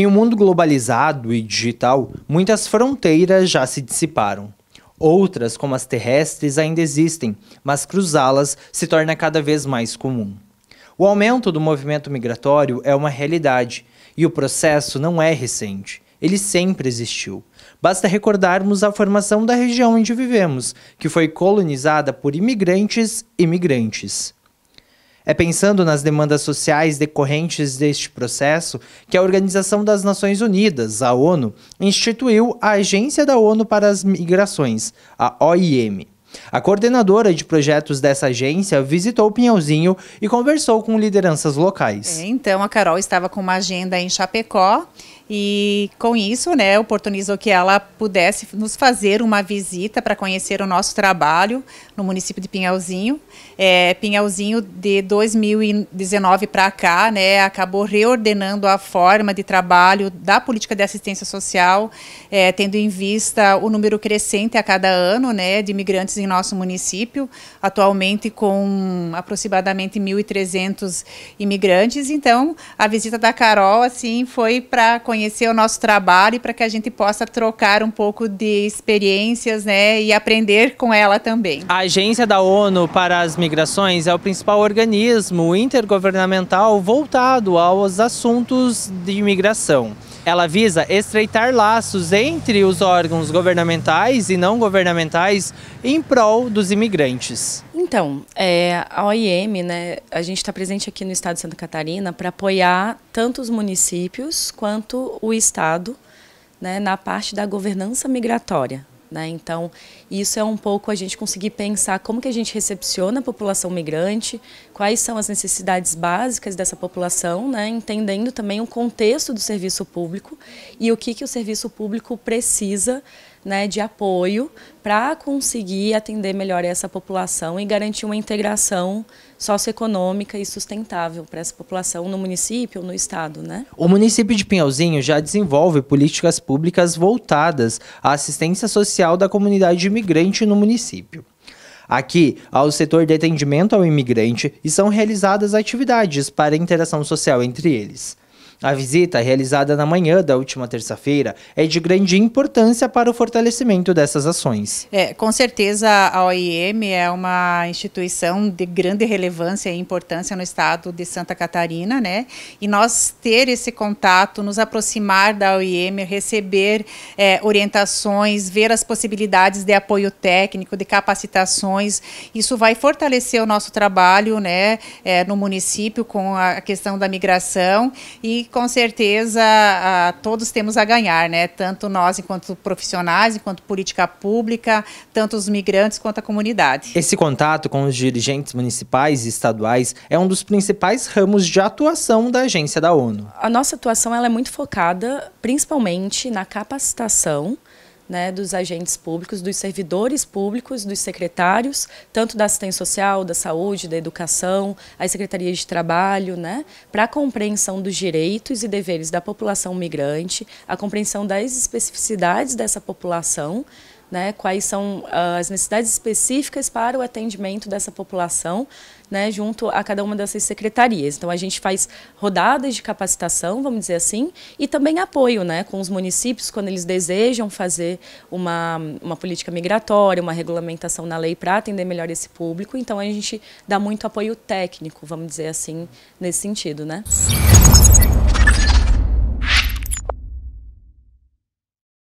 Em um mundo globalizado e digital, muitas fronteiras já se dissiparam. Outras, como as terrestres, ainda existem, mas cruzá-las se torna cada vez mais comum. O aumento do movimento migratório é uma realidade e o processo não é recente. Ele sempre existiu. Basta recordarmos a formação da região onde vivemos, que foi colonizada por imigrantes e migrantes. É pensando nas demandas sociais decorrentes deste processo que a Organização das Nações Unidas, a ONU, instituiu a Agência da ONU para as Migrações, a OIM. A coordenadora de projetos dessa agência visitou Pinhãozinho e conversou com lideranças locais. É, então, a Carol estava com uma agenda em Chapecó e com isso, né, oportunizou que ela pudesse nos fazer uma visita para conhecer o nosso trabalho no município de Pinhalzinho. É, Pinhalzinho, de 2019 para cá, né, acabou reordenando a forma de trabalho da política de assistência social, é, tendo em vista o número crescente a cada ano né, de imigrantes em nosso município, atualmente com aproximadamente 1.300 imigrantes. Então, a visita da Carol assim foi para conhecer o nosso trabalho e para que a gente possa trocar um pouco de experiências, né, e aprender com ela também. A Agência da ONU para as Migrações é o principal organismo intergovernamental voltado aos assuntos de imigração. Ela visa estreitar laços entre os órgãos governamentais e não governamentais em prol dos imigrantes. Então, é, a OIM, né, a gente está presente aqui no estado de Santa Catarina para apoiar tanto os municípios quanto o estado né, na parte da governança migratória. Né? Então, isso é um pouco a gente conseguir pensar como que a gente recepciona a população migrante, quais são as necessidades básicas dessa população, né? entendendo também o contexto do serviço público e o que, que o serviço público precisa né, de apoio para conseguir atender melhor essa população e garantir uma integração socioeconômica e sustentável para essa população no município ou no estado, né? O município de Pinhalzinho já desenvolve políticas públicas voltadas à assistência social da comunidade imigrante no município. Aqui, ao setor de atendimento ao imigrante, e são realizadas atividades para interação social entre eles. A visita, realizada na manhã da última terça-feira, é de grande importância para o fortalecimento dessas ações. É, com certeza a OIM é uma instituição de grande relevância e importância no estado de Santa Catarina, né? E nós ter esse contato, nos aproximar da OIM, receber é, orientações, ver as possibilidades de apoio técnico, de capacitações, isso vai fortalecer o nosso trabalho, né, é, no município com a questão da migração e com certeza todos temos a ganhar, né? Tanto nós enquanto profissionais, enquanto política pública, tanto os migrantes quanto a comunidade. Esse contato com os dirigentes municipais e estaduais é um dos principais ramos de atuação da agência da ONU. A nossa atuação ela é muito focada principalmente na capacitação né, dos agentes públicos, dos servidores públicos, dos secretários, tanto da assistência social, da saúde, da educação, as secretarias de trabalho, né, para a compreensão dos direitos e deveres da população migrante, a compreensão das especificidades dessa população, né, quais são ah, as necessidades específicas para o atendimento dessa população, né, junto a cada uma dessas secretarias. Então, a gente faz rodadas de capacitação, vamos dizer assim, e também apoio né, com os municípios quando eles desejam fazer uma, uma política migratória, uma regulamentação na lei para atender melhor esse público. Então, a gente dá muito apoio técnico, vamos dizer assim, nesse sentido. Né?